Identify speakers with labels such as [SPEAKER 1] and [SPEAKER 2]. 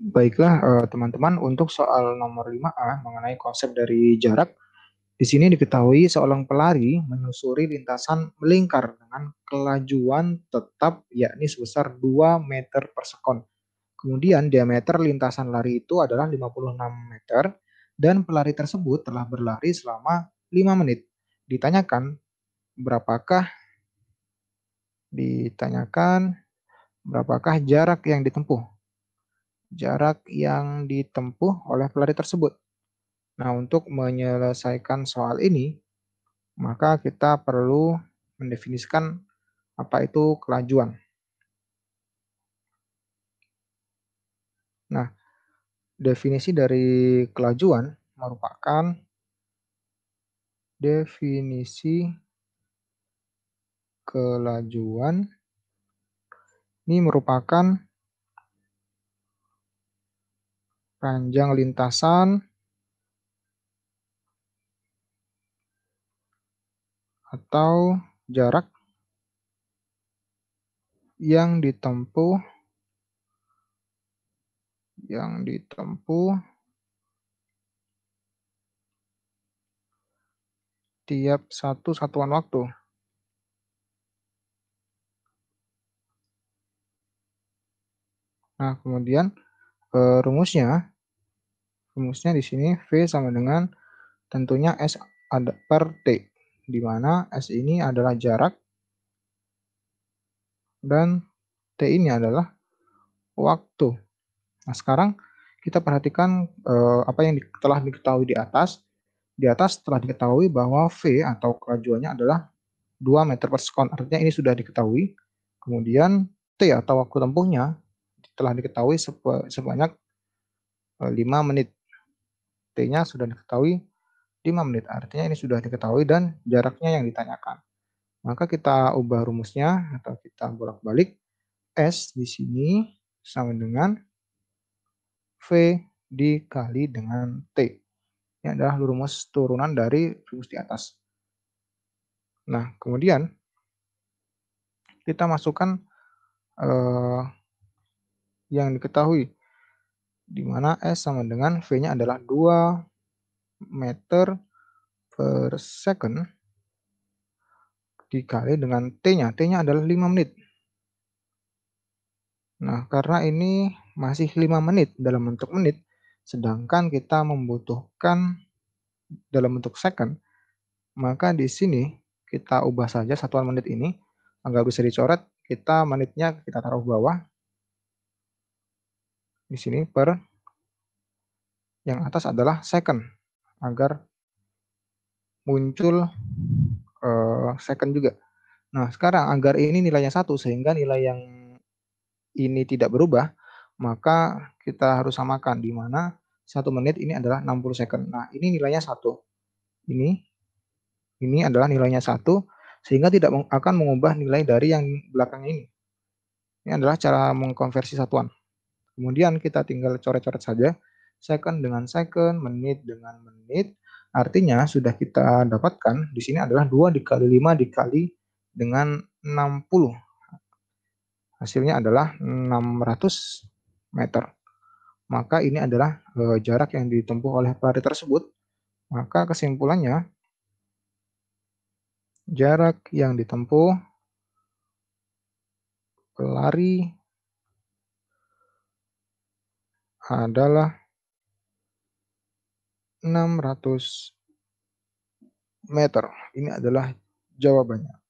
[SPEAKER 1] Baiklah eh, teman-teman, untuk soal nomor 5A mengenai konsep dari jarak, di sini diketahui seorang pelari menyusuri lintasan melingkar dengan kelajuan tetap yakni sebesar 2 meter per sekon. Kemudian diameter lintasan lari itu adalah 56 meter dan pelari tersebut telah berlari selama 5 menit. Ditanyakan berapakah ditanyakan berapakah jarak yang ditempuh? Jarak yang ditempuh oleh pelari tersebut. Nah, untuk menyelesaikan soal ini, maka kita perlu mendefinisikan apa itu kelajuan. Nah, Definisi dari kelajuan merupakan definisi kelajuan ini merupakan panjang lintasan atau jarak yang ditempuh yang ditempuh tiap satu satuan waktu. Nah, kemudian e, rumusnya rumusnya di sini V sama dengan tentunya S ada per T di mana S ini adalah jarak dan T ini adalah waktu. Nah, sekarang kita perhatikan eh, apa yang telah diketahui di atas. Di atas telah diketahui bahwa V atau kerajuannya adalah 2 meter per sekon. Artinya ini sudah diketahui. Kemudian T atau waktu tempuhnya telah diketahui sebanyak 5 eh, menit. T-nya sudah diketahui 5 menit. Artinya ini sudah diketahui dan jaraknya yang ditanyakan. Maka kita ubah rumusnya atau kita bolak-balik. S di sini sama dengan V dikali dengan T. Ini adalah rumus turunan dari rumus di atas. Nah, kemudian kita masukkan eh, yang diketahui, di mana S sama dengan V-nya adalah 2 meter per second dikali dengan T-nya. T-nya adalah 5 menit. Nah, karena ini masih 5 menit dalam bentuk menit, sedangkan kita membutuhkan dalam bentuk second, maka di sini kita ubah saja satuan menit ini, nggak bisa dicoret, kita menitnya kita taruh bawah, di sini per, yang atas adalah second, agar muncul eh, second juga. Nah, sekarang agar ini nilainya satu sehingga nilai yang ini tidak berubah, maka kita harus samakan di mana satu menit ini adalah 60 second. Nah, ini nilainya satu. Ini ini adalah nilainya satu, sehingga tidak akan mengubah nilai dari yang belakang ini. Ini adalah cara mengkonversi satuan. Kemudian kita tinggal coret-coret saja, second dengan second, menit dengan menit. Artinya sudah kita dapatkan di sini adalah 2 dikali 5 dikali dengan 60 hasilnya adalah 600 meter. Maka ini adalah eh, jarak yang ditempuh oleh pelari tersebut. Maka kesimpulannya, jarak yang ditempuh pelari adalah 600 meter. Ini adalah jawabannya.